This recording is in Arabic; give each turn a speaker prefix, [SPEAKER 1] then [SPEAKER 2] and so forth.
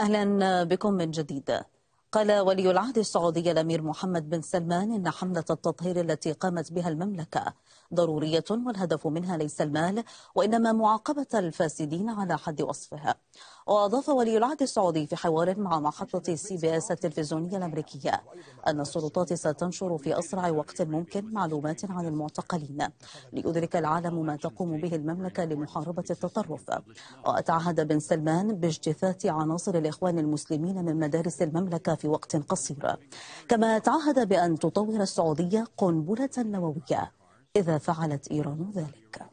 [SPEAKER 1] أهلا بكم من جديد قال ولي العهد السعودي الأمير محمد بن سلمان إن حملة التطهير التي قامت بها المملكة ضرورية والهدف منها ليس المال وإنما معاقبة الفاسدين على حد وصفها وأضاف ولي العهد السعودي في حوار مع محطة سي بي اس التلفزيونية الأمريكية أن السلطات ستنشر في أسرع وقت ممكن معلومات عن المعتقلين ليدرك العالم ما تقوم به المملكة لمحاربة التطرف وأتعهد بن سلمان باجتثاث عناصر الإخوان المسلمين من مدارس المملكة في في وقت قصير كما تعهد بأن تطور السعودية قنبلة نووية إذا فعلت إيران ذلك